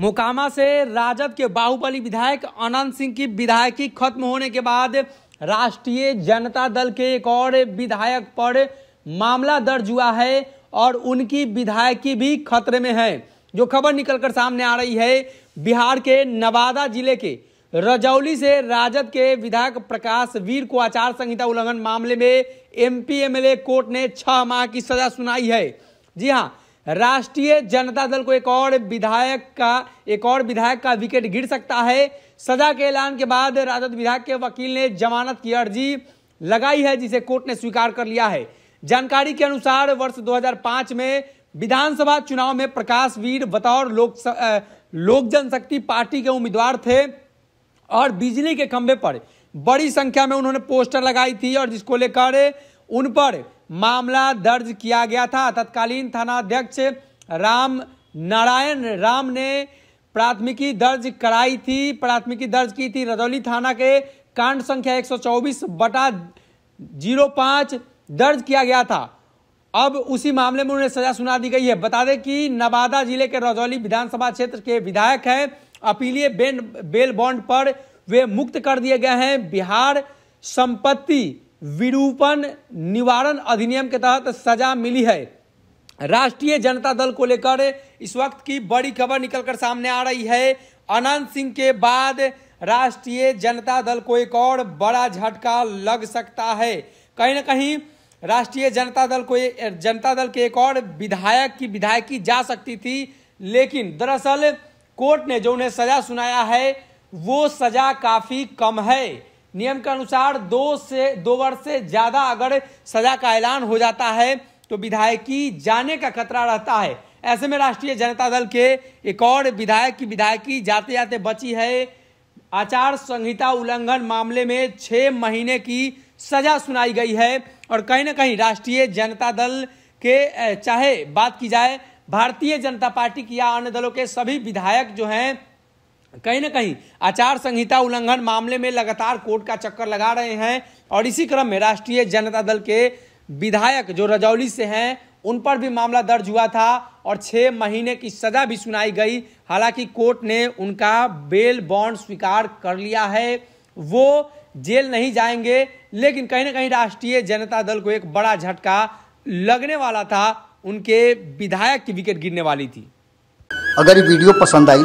मोकामा से राजद के बाहुबली विधायक अनंत सिंह की विधायकी खत्म होने के बाद राष्ट्रीय जनता दल के एक और विधायक पर मामला दर्ज हुआ है और उनकी विधायकी भी खतरे में है जो खबर निकलकर सामने आ रही है बिहार के नवादा जिले के रजौली से राजद के विधायक प्रकाश वीर को आचार संहिता उल्लंघन मामले में एमपी कोर्ट ने छह माह की सजा सुनाई है जी हाँ राष्ट्रीय जनता दल को एक और विधायक का एक और विधायक का विकेट गिर सकता है सजा के ऐलान के बाद राजद विधायक के वकील ने जमानत की अर्जी लगाई है जिसे कोर्ट ने स्वीकार कर लिया है जानकारी के अनुसार वर्ष 2005 में विधानसभा चुनाव में प्रकाश वीर बतौर लोक स, आ, लोक जनशक्ति पार्टी के उम्मीदवार थे और बिजली के खंभे पर बड़ी संख्या में उन्होंने पोस्टर लगाई थी और जिसको लेकर उन पर मामला दर्ज किया गया था तत्कालीन थानाध्यक्ष राम नारायण राम ने प्राथमिकी दर्ज कराई थी प्राथमिकी दर्ज की थी रजौली थाना के कांड संख्या 124 बटा जीरो दर्ज किया गया था अब उसी मामले में उन्हें सजा सुना दी गई है बता दें कि नवादा जिले के रजौली विधानसभा क्षेत्र के विधायक हैं अपीलीय बेल बॉन्ड पर वे मुक्त कर दिए गए हैं बिहार संपत्ति विरूपण निवारण अधिनियम के तहत सजा मिली है राष्ट्रीय जनता दल को लेकर इस वक्त की बड़ी खबर निकलकर सामने आ रही है अनंत सिंह के बाद राष्ट्रीय जनता दल को एक और बड़ा झटका लग सकता है कहीं ना कहीं राष्ट्रीय जनता दल को जनता दल के एक और विधायक की विधायकी जा सकती थी लेकिन दरअसल कोर्ट ने जो उन्हें सजा सुनाया है वो सजा काफी कम है नियम के अनुसार दो से दो वर्ष से ज़्यादा अगर सजा का ऐलान हो जाता है तो विधायकी जाने का खतरा रहता है ऐसे में राष्ट्रीय जनता दल के एक और विधायक की विधायकी जाते जाते बची है आचार संहिता उल्लंघन मामले में छः महीने की सजा सुनाई गई है और कहीं ना कहीं राष्ट्रीय जनता दल के चाहे बात की जाए भारतीय जनता पार्टी की या अन्य दलों के सभी विधायक जो हैं कहीं ना कहीं आचार संहिता उल्लंघन मामले में लगातार कोर्ट का चक्कर लगा रहे हैं और इसी क्रम में राष्ट्रीय जनता दल के विधायक जो रजौली से हैं उन पर भी मामला दर्ज हुआ था और छः महीने की सजा भी सुनाई गई हालांकि कोर्ट ने उनका बेल बॉन्ड स्वीकार कर लिया है वो जेल नहीं जाएंगे लेकिन कहीं ना कहीं राष्ट्रीय जनता दल को एक बड़ा झटका लगने वाला था उनके विधायक की विकेट गिरने वाली थी अगर ये वीडियो पसंद आई